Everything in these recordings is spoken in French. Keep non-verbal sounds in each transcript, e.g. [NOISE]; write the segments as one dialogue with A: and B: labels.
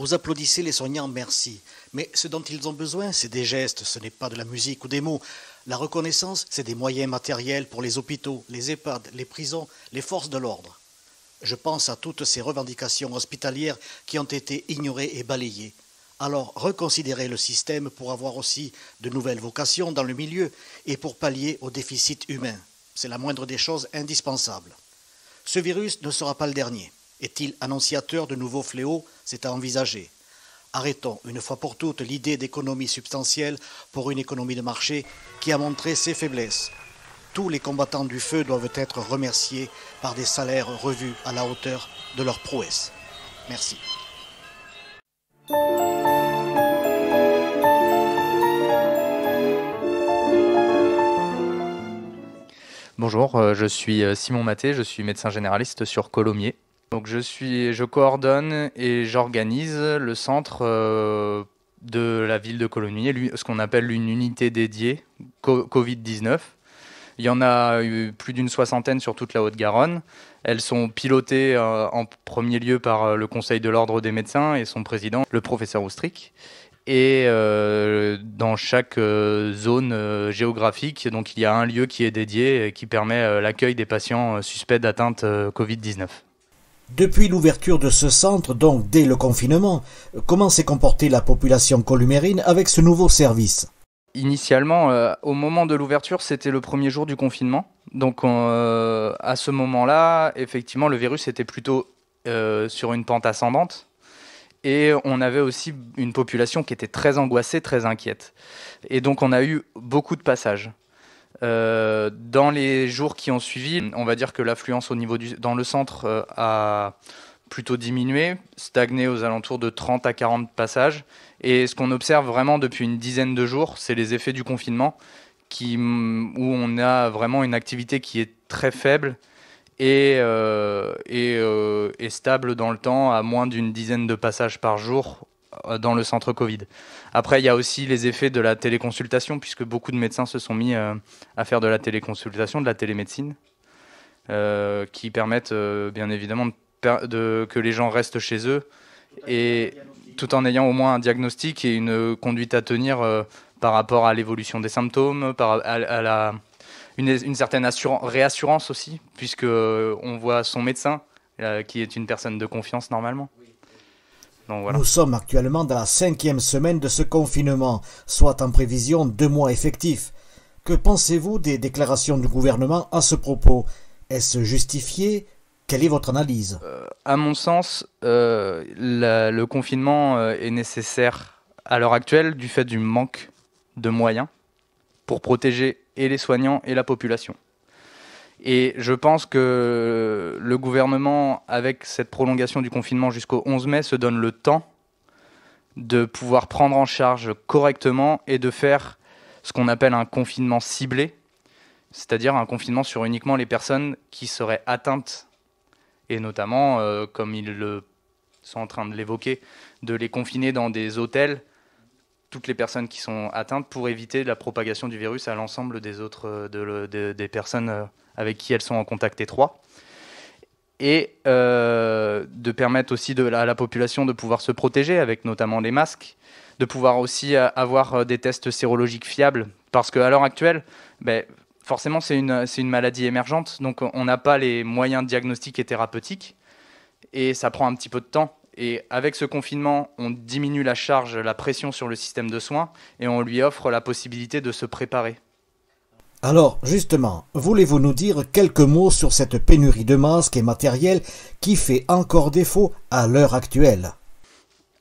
A: Vous applaudissez les soignants, merci. Mais ce dont ils ont besoin, c'est des gestes, ce n'est pas de la musique ou des mots. La reconnaissance, c'est des moyens matériels pour les hôpitaux, les EHPAD, les prisons, les forces de l'ordre. Je pense à toutes ces revendications hospitalières qui ont été ignorées et balayées. Alors reconsidérez le système pour avoir aussi de nouvelles vocations dans le milieu et pour pallier au déficit humain. C'est la moindre des choses indispensables. Ce virus ne sera pas le dernier. Est-il annonciateur de nouveaux fléaux C'est à envisager. Arrêtons une fois pour toutes l'idée d'économie substantielle pour une économie de marché qui a montré ses faiblesses. Tous les combattants du feu doivent être remerciés par des salaires revus à la hauteur de leur prouesses. Merci.
B: Bonjour, euh, je suis euh, Simon Maté, je suis médecin généraliste sur Colomiers donc je suis, je coordonne et j'organise le centre euh, de la ville de Colonier, ce qu'on appelle une unité dédiée Covid-19. Il y en a eu plus d'une soixantaine sur toute la Haute-Garonne. Elles sont pilotées euh, en premier lieu par euh, le Conseil de l'ordre des médecins et son président, le professeur Oustric. Et dans chaque zone géographique, donc il y a un lieu qui est dédié et qui permet l'accueil des patients suspects d'atteinte Covid-19.
A: Depuis l'ouverture de ce centre, donc dès le confinement, comment s'est comportée la population columérine avec ce nouveau service
B: Initialement, euh, au moment de l'ouverture, c'était le premier jour du confinement. Donc euh, à ce moment-là, effectivement, le virus était plutôt euh, sur une pente ascendante. Et on avait aussi une population qui était très angoissée, très inquiète. Et donc on a eu beaucoup de passages. Euh, dans les jours qui ont suivi, on va dire que l'affluence au niveau du, dans le centre euh, a plutôt diminué, stagné aux alentours de 30 à 40 passages. Et ce qu'on observe vraiment depuis une dizaine de jours, c'est les effets du confinement, mm, où on a vraiment une activité qui est très faible et, euh, et stable dans le temps, à moins d'une dizaine de passages par jour euh, dans le centre Covid. Après, il y a aussi les effets de la téléconsultation, puisque beaucoup de médecins se sont mis euh, à faire de la téléconsultation, de la télémédecine, euh, qui permettent bien évidemment que les gens restent chez eux, et tout en ayant au moins un diagnostic et une conduite à tenir par rapport à l'évolution des symptômes, par, à, la, une, une, certaine réassurance aussi, puisque on voit son médecin, qui est une personne de confiance normalement. Nous sommes
A: actuellement dans la cinquième semaine de ce confinement, soit en prévision deux mois effectifs. Que pensez-vous des déclarations du gouvernement à ce propos Est-ce justifié quelle est votre analyse euh,
B: À mon sens, euh, le confinement euh, est nécessaire à l'heure actuelle du fait du manque de moyens pour protéger et les soignants et la population. Et je pense que le gouvernement, avec cette prolongation du confinement jusqu'au 11 mai, se donne le temps de pouvoir prendre en charge correctement et de faire ce qu'on appelle un confinement ciblé, c'est-à-dire un confinement sur uniquement les personnes qui seraient atteintes, et notamment, euh, comme ils sont en train de l'évoquer, de les confiner dans des hôtels toutes les personnes qui sont atteintes pour éviter la propagation du virus à l'ensemble des autres euh, de, des personnes euh, avec qui elles sont en contact étroit et euh, de permettre aussi de, à la population de pouvoir se protéger avec notamment les masques, de pouvoir aussi avoir des tests sérologiques fiables, parce qu'à l'heure actuelle, ben, forcément c'est une, une, maladie émergente, donc on n'a pas les moyens diagnostiques et thérapeutiques, et ça prend un petit peu de temps. Et avec ce confinement, on diminue la charge, la pression sur le système de soins et on lui offre la possibilité de se préparer.
A: Alors, justement, voulez-vous nous dire quelques mots sur cette pénurie de masques et matériel qui fait encore défaut à l'heure actuelle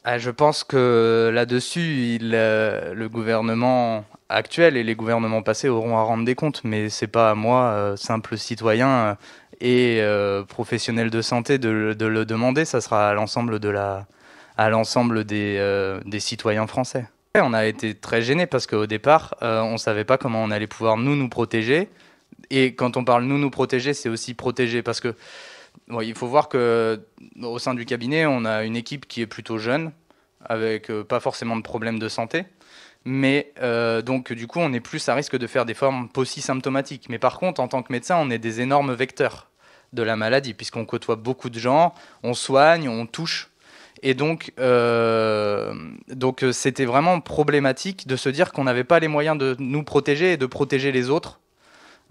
B: ah, je pense que là-dessus, euh, le gouvernement actuel et les gouvernements passés auront à rendre des comptes, mais c'est pas à moi, euh, simple citoyen euh, et professionnel de santé, de, le demander. Ça sera à l'ensemble de la, à l'ensemble des, des citoyens français. On a été très gênés parce qu'au départ, on ne savait pas comment on allait pouvoir nous nous protéger. Et quand on parle nous nous protéger, c'est aussi protéger parce que il faut voir que au sein du cabinet, on a une équipe qui est plutôt jeune, avec euh, pas forcément de problèmes de santé. Mais euh, donc, du coup, on est plus à risque de faire des formes post-symptomatiques. Mais par contre, en tant que médecin, on est des énormes vecteurs de la maladie, puisqu'on côtoie beaucoup de gens, on soigne, on touche. Et donc, euh, donc c'était vraiment problématique de se dire qu'on n'avait pas les moyens de nous protéger et de protéger les autres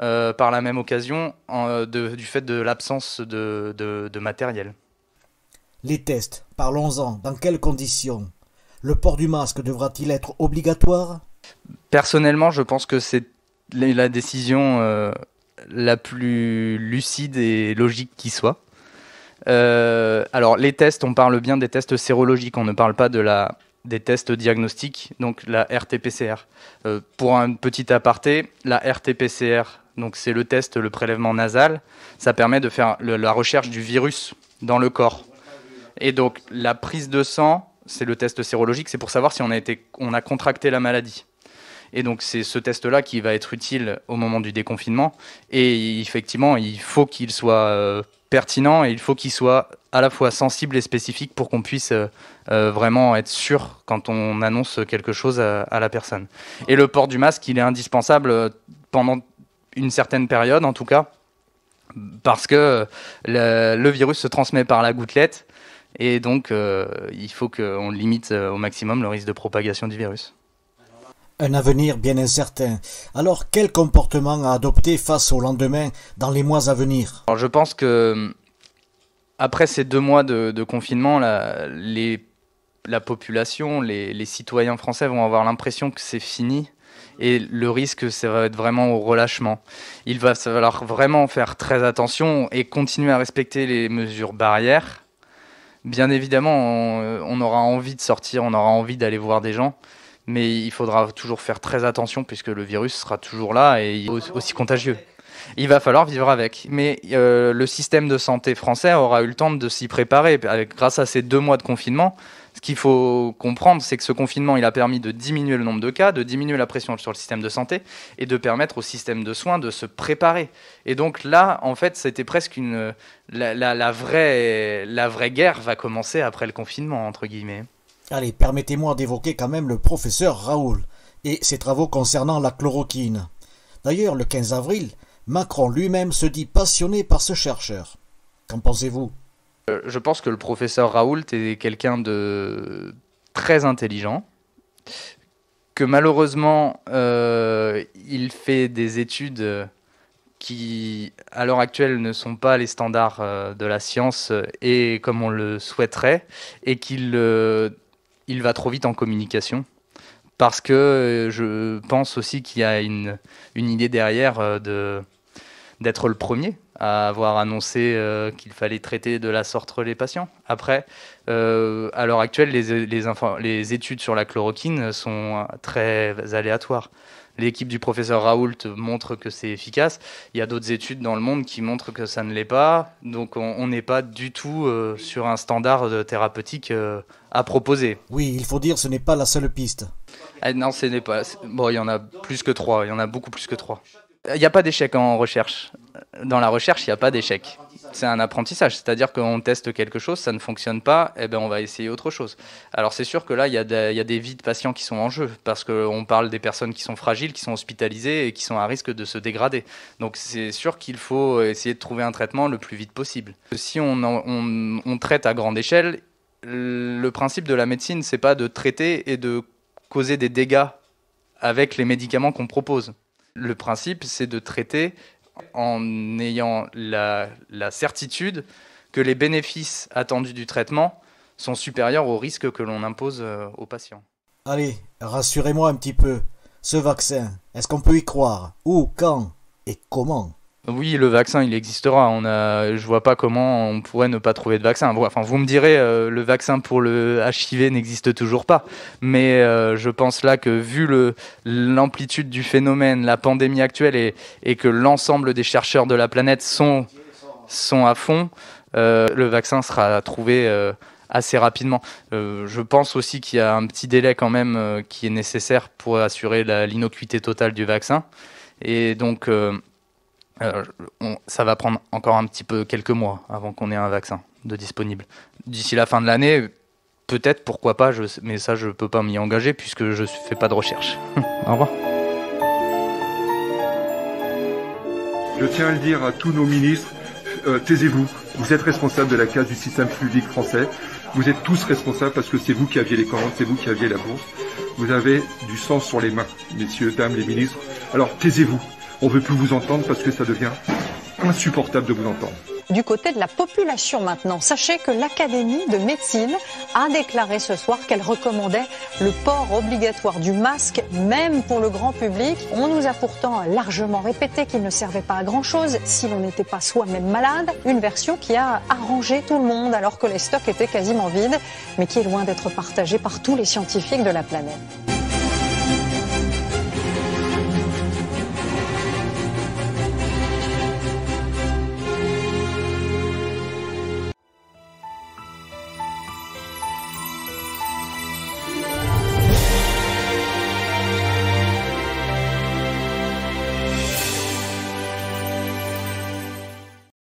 B: euh, par la même occasion euh, du fait de l'absence de, matériel.
A: Les tests, parlons-en, dans quelles conditions Le port du masque devra-t-il être obligatoire
B: Personnellement, je pense que c'est la décision euh, la plus lucide et logique qui soit. alors, les tests, on parle bien des tests sérologiques, on ne parle pas de la, des tests diagnostiques, donc la RT-PCR. pour un petit aparté, la RT-PCR donc c'est le test, le prélèvement nasal. Ça permet de faire la recherche du virus dans le corps. Et donc la prise de sang, c'est le test sérologique, c'est pour savoir si on a, été, on a contracté la maladie. Et donc c'est ce test-là qui va être utile au moment du déconfinement. Et effectivement, il faut qu'il soit euh, pertinent et il faut qu'il soit à la fois sensible et spécifique pour qu'on puisse euh, euh, vraiment être sûr quand on annonce quelque chose à, la personne. Et le port du masque, il est indispensable pendant une certaine période en tout cas, parce que le, virus se transmet par la gouttelette et donc euh, il faut qu'on limite euh, au maximum le risque de propagation du virus.
A: Un avenir bien incertain. Alors quel comportement à adopter face au lendemain dans les mois à venir
B: Alors, Je pense que après ces deux mois de, confinement, la, population, les, citoyens français vont avoir l'impression que c'est fini et le risque, ça va être vraiment au relâchement. Il va falloir vraiment faire très attention et continuer à respecter les mesures barrières. Bien évidemment, on, aura envie de sortir, on aura envie d'aller voir des gens, mais il faudra toujours faire très attention puisque le virus sera toujours là et aussi contagieux. Il va falloir vivre avec. Mais euh, le système de santé français aura eu le temps de s'y préparer. Avec, grâce à ces deux mois de confinement, ce qu'il faut comprendre, c'est que ce confinement, il a permis de diminuer le nombre de cas, de diminuer la pression sur le système de santé et de permettre au système de soins de se préparer. Et donc là, en fait, c'était presque une la, vraie la vraie guerre va commencer après le confinement entre guillemets.
A: Allez, permettez-moi d'évoquer quand même le professeur Raoul et ses travaux concernant la chloroquine. D'ailleurs, le 15 avril, Macron lui-même se dit passionné par ce chercheur. Qu'en pensez-vous
B: euh, je pense que le professeur Raoult est quelqu'un de très intelligent, que malheureusement, euh, il fait des études qui, à l'heure actuelle, ne sont pas les standards euh, de la science et comme on le souhaiterait, et qu'il il va trop vite en communication. Parce que je pense aussi qu'il y a une, une idée derrière de d'être le premier à avoir annoncé euh, qu'il fallait traiter de la sorte les patients. Après, euh, à l'heure actuelle, les, études sur la chloroquine sont très aléatoires. L'équipe du professeur Raoult montre que c'est efficace. Il y a d'autres études dans le monde qui montrent que ça ne l'est pas. Donc on n'est pas du tout euh, sur un standard thérapeutique à proposer. Oui, il faut dire, ce n'est pas la seule piste. Ah, non, ce n'est pas. Bon, il y en a plus que trois. Il y en a beaucoup plus que trois. Il euh, n'y a pas d'échec en recherche. Dans la recherche, il n'y a pas d'échec. C'est un apprentissage, c'est-à-dire qu'on teste quelque chose, ça ne fonctionne pas, et eh ben on va essayer autre chose. Alors c'est sûr que là, il y, a des, vies de patients qui sont en jeu, parce qu'on parle des personnes qui sont fragiles, qui sont hospitalisées et qui sont à risque de se dégrader. Donc c'est sûr qu'il faut essayer de trouver un traitement le plus vite possible. Si on, on traite à grande échelle, le principe de la médecine, c'est pas de traiter et de causer des dégâts avec les médicaments qu'on propose. Le principe, c'est de traiter en ayant la, certitude que les bénéfices attendus du traitement sont supérieurs aux risques que l'on impose euh, aux patients.
A: Allez, rassurez-moi un petit peu. Ce vaccin, est-ce qu'on peut y croire Où, quand et comment
B: oui, le vaccin, il existera. On a, je vois pas comment on pourrait ne pas trouver de vaccin. Enfin, vous me direz, euh, le vaccin pour le HIV n'existe toujours pas. Mais euh, je pense là que vu l'amplitude du phénomène, la pandémie actuelle et, que l'ensemble des chercheurs de la planète sont, à fond, euh, le vaccin sera trouvé assez rapidement. je pense aussi qu'il y a un petit délai quand même qui est nécessaire pour assurer la, l'innocuité totale du vaccin. Et donc, ça va prendre encore un petit peu quelques mois avant qu'on ait un vaccin de disponible. D'ici la fin de l'année, peut-être, pourquoi pas, mais ça je ne peux pas m'y engager puisque je ne fais pas de recherche. [LAUGHS] Au revoir. Je tiens à le dire à tous nos ministres, euh, taisez-vous, vous êtes responsables de la case du système public français, vous êtes tous responsables parce que c'est vous qui aviez les commandes, c'est vous qui aviez la bourse, vous avez du sang sur les
A: mains, messieurs, dames les ministres, alors taisez-vous on veut plus vous entendre parce que ça devient insupportable de vous entendre. Du côté de la population maintenant, sachez que l'Académie de médecine a déclaré ce soir qu'elle recommandait le port obligatoire du masque, même pour le grand public. On nous a pourtant largement répété qu'il ne servait pas à grand-chose si l'on n'était pas soi-même malade. Une version qui a arrangé tout le monde alors que les stocks étaient quasiment vides, mais qui est loin d'être partagée par tous les scientifiques de la planète.